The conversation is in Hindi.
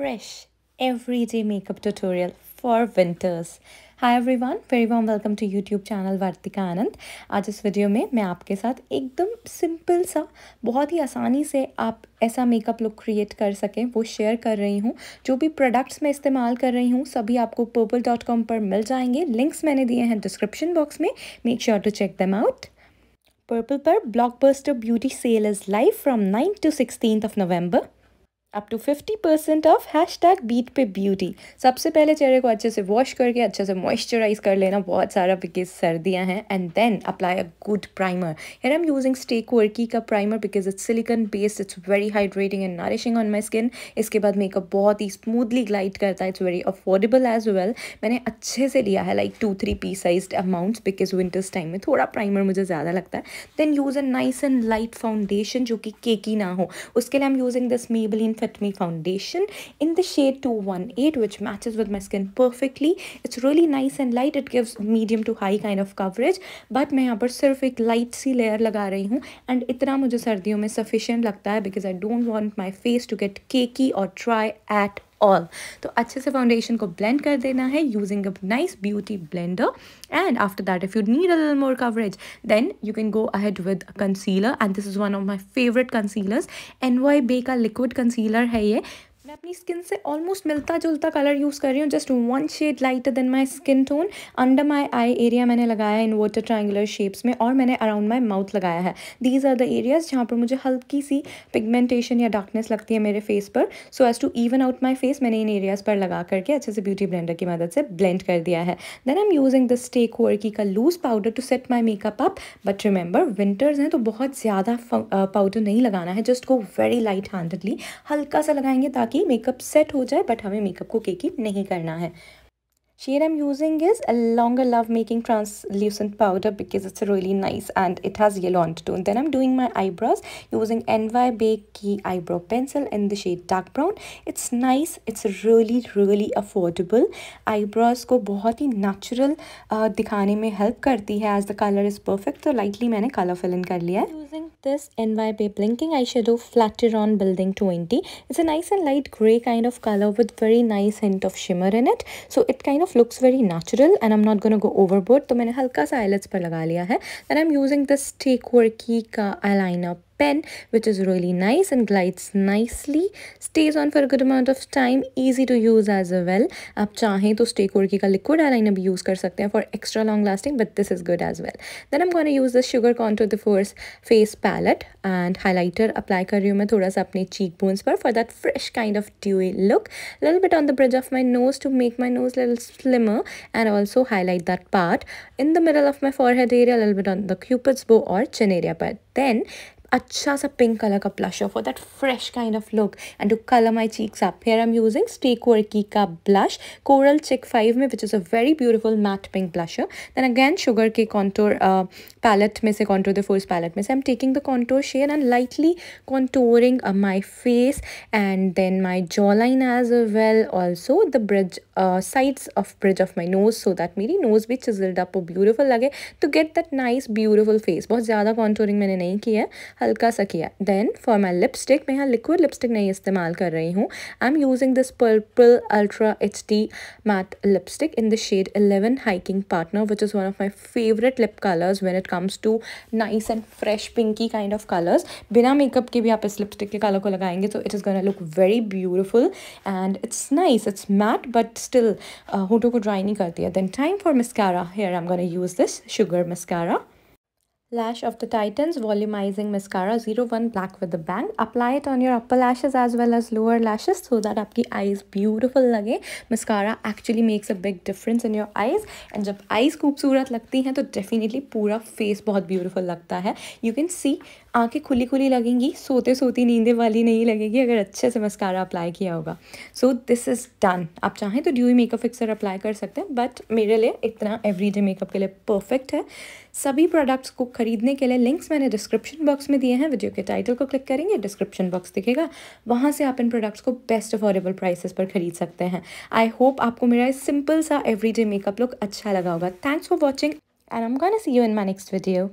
fresh everyday makeup tutorial for winters. Everyone very warm welcome to YouTube channel Vartika Anand आज इस वीडियो में मैं आपके साथ एकदम सिंपल सा बहुत ही आसानी से आप ऐसा मेकअप लुक क्रिएट कर सकें वो शेयर कर रही हूँ जो भी प्रोडक्ट्स मैं इस्तेमाल कर रही हूँ सभी आपको पर्पल डॉट कॉम पर मिल जाएंगे लिंक्स मैंने दिए हैं डिस्क्रिप्शन बॉक्स में make sure to check them out Purplle पर buster beauty sale is live from ninth to sixteen of November up to fifty percent off hashtag beat पे ब्यूटी सबसे पहले चेहरे को अच्छे से वॉश करके अच्छे से मॉइस्चराइज कर लेना बहुत सारा बिकेज़ सर्दियाँ हैं and then apply a good primer and I am using stake वर्की का primer because it's silicone based it's very hydrating and nourishing on my skin इसके बाद मेकअप बहुत ही स्मूथली ग्लाइड करता है it's very affordable as well मैंने अच्छे से लिया है like two three pea size amounts because winters time में थोड़ा प्राइमर मुझे ज़्यादा लगता है then use a nice and light foundation जो कि केकी ना हो उसके लिए I am using this Maybelline Fit Me foundation in the shade 218 which matches with my skin perfectly. It's really nice and light. It gives medium to high kind of coverage. But मैं यहाँ पर सिर्फ एक लाइट सी लेयर लगा रही हूँ एंड इतना मुझे सर्दियों में सफिशेंट लगता है because I don't want my face to get cakey और ट्राई एट ऑल तो अच्छे से फाउंडेशन को ब्लेंड कर देना है using a nice beauty blender and after that if you need अल more coverage then you can go ahead with concealer and this is one of my favourite concealers N Y बे का लिक्विड कंसीलर है ये मैं अपनी स्किन से ऑलमोस्ट मिलता जुलता कलर यूज़ कर रही हूँ just one shade lighter than my skin tone under my eye area मैंने लगाया इन इन्वर्टर ट्रायंगुलर शेप्स में और मैंने अराउंड माय माउथ लगाया है दीज आर द एरियाज़ जहाँ पर मुझे हल्की सी पिगमेंटेशन या डार्कनेस लगती है मेरे फेस पर so as to even out my face मैंने इन एरियाज़ पर लगा करके अच्छे से ब्यूटी ब्लेंडर की मदद से ब्लेंड कर दिया है then I am using the Stay वर्की का loose powder to set my makeup up but remember winters हैं तो बहुत ज़्यादा पाउडर नहीं लगाना है जस्ट को वेरी लाइट हैंडेडली हल्का सा लगाएंगे ताकि केकी मेकअप सेट हो जाए बट हमें मेकअप को केकी नहीं करना है shade I am using is a longer love making translucent powder because it's really nice and it has yellow on tone then I am doing my eyebrows using N Y Bae की eyebrow pencil in the shade dark brown it's nice it's really really affordable eyebrows को बहुत ही नेचुरल uh, दिखाने में हेल्प करती है as the colour is perfect तो लाइटली मैंने कलर फिल इन कर लिया है this NYB Blinking Eyeshadow Flatiron Building 20. It's a nice and light grey kind of colour with very nice hint of shimmer in it. So it kind of looks very natural and I'm not going to go overboard. So I have put it on eyelids. Then I'm using this take worky eyeliner pen which is really nice and glides nicely stays on for a good amount of time easy to use as well आप चाहें तो stay कोर्की का liquid eyeliner भी use कर for extra long lasting but this is good as well then I'm going to use the sugar contour the first face palette and highlighter apply कर रही हूँ cheekbones for that fresh kind of dewy look little bit on the bridge of my nose to make my nose little slimmer and also highlight that part in the middle of my forehead area a little bit on the cupid's bow or chin area but then अच्छा सा पिंक कलर का blusher for that fresh kind of look and to colour my cheeks up here I am using stake वर्की का ब्लश कोरल चिक फाइव में which is a very beautiful matte pink blush then again Sugar के कॉन्टोर पैलेट में से कॉन्टोर द फोर्स पैलेट में से I am taking the contour shade and lightly contouring my face and then my jaw line as well also the bridge sides of bridge of my nose so that मेरी नोज भी चिजल्ड अप ब्यूटिफुल लगे to get that nice beautiful face बहुत ज़्यादा कॉन्टोरिंग मैंने नहीं की है हल्का सा किया देन फॉर माई लिपस्टिक मैं यहाँ लिक्विड लिपस्टिक नहीं इस्तेमाल कर रही हूँ I am using this Purplle ultra H D matte lipstick in the shade eleven hiking partner which is one of my favourite lip colours when it comes to nice and fresh pinky kind of colours बिना मेकअप के भी आप इस लिपस्टिक के कलर को लगाएंगे तो it is gonna look very beautiful and it's nice it's matte but still होटो को ड्राई नहीं करती है then time for mascara here I am gonna use this Sugar mascara Lash of the Titans Volumizing Mascara 01 Black with the Bang. Apply it on your upper lashes as well as lower lashes so that आपकी eyes beautiful लगे Mascara actually makes a big difference in your eyes. And जब eyes खूबसूरत लगती हैं तो definitely पूरा face बहुत beautiful लगता है You can see आंखें खुली खुली लगेंगी सोते सोती नींदे वाली नहीं लगेगी अगर अच्छे से मस्कारा अप्लाई किया होगा सो दिस इज़ डन आप चाहें तो ड्यू मेकअप फिक्सर अप्लाई कर सकते हैं बट मेरे लिए इतना एवरीडे मेकअप के लिए परफेक्ट है सभी प्रोडक्ट्स को खरीदने के लिए लिंक्स मैंने डिस्क्रिप्शन बॉक्स में दिए हैं वीडियो के टाइटल को क्लिक करेंगे डिस्क्रिप्शन बॉक्स दिखेगा वहाँ से आप इन प्रोडक्ट्स को बेस्ट अफोर्डेबल प्राइसेस पर खरीद सकते हैं आई होप आपको मेरा सिंपल सा एवरीडे मेकअप लुक अच्छा लगा होगा thanks for watching and I'm gonna see you in my next video